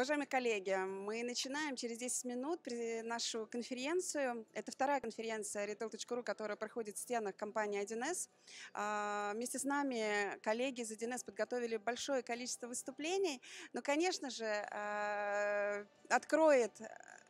Уважаемые коллеги, мы начинаем через 10 минут нашу конференцию. Это вторая конференция Retail.ru, которая проходит в стенах компании 1С. А, вместе с нами коллеги из 1С подготовили большое количество выступлений, но, конечно же, а, откроет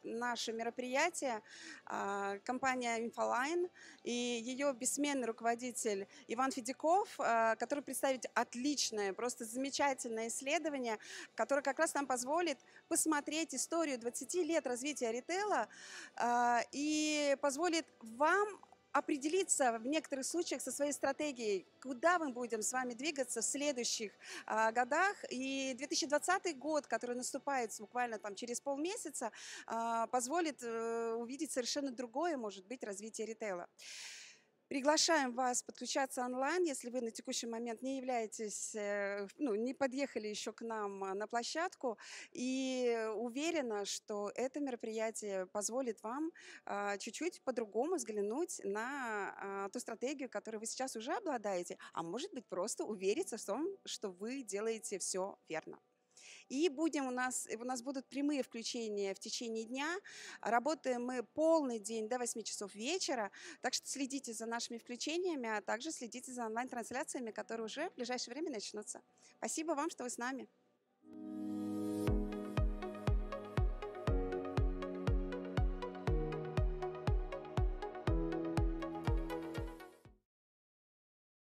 наше мероприятие а, компания Infoline и ее бессменный руководитель Иван Федяков, а, который представит отличное, просто замечательное исследование, которое как раз нам позволит посмотреть историю 20 лет развития ритейла а, и позволит вам определиться в некоторых случаях со своей стратегией, куда мы будем с вами двигаться в следующих а, годах. И 2020 год, который наступает буквально там через полмесяца, а, позволит а, увидеть совершенно другое, может быть, развитие ритейла. Приглашаем вас подключаться онлайн, если вы на текущий момент не являетесь, э, ну, не подъехали еще к нам э, на площадку. И уверена, что это мероприятие позволит вам а, чуть-чуть по-другому взглянуть на а, ту стратегию, которой вы сейчас уже обладаете, а может быть просто увериться в том, что вы делаете все верно. И будем у нас, у нас будут прямые включения в течение дня. Работаем мы полный день до 8 часов вечера. Так что следите за нашими включениями, а также следите за онлайн-трансляциями, которые уже в ближайшее время начнутся. Спасибо вам, что вы с нами. Thank you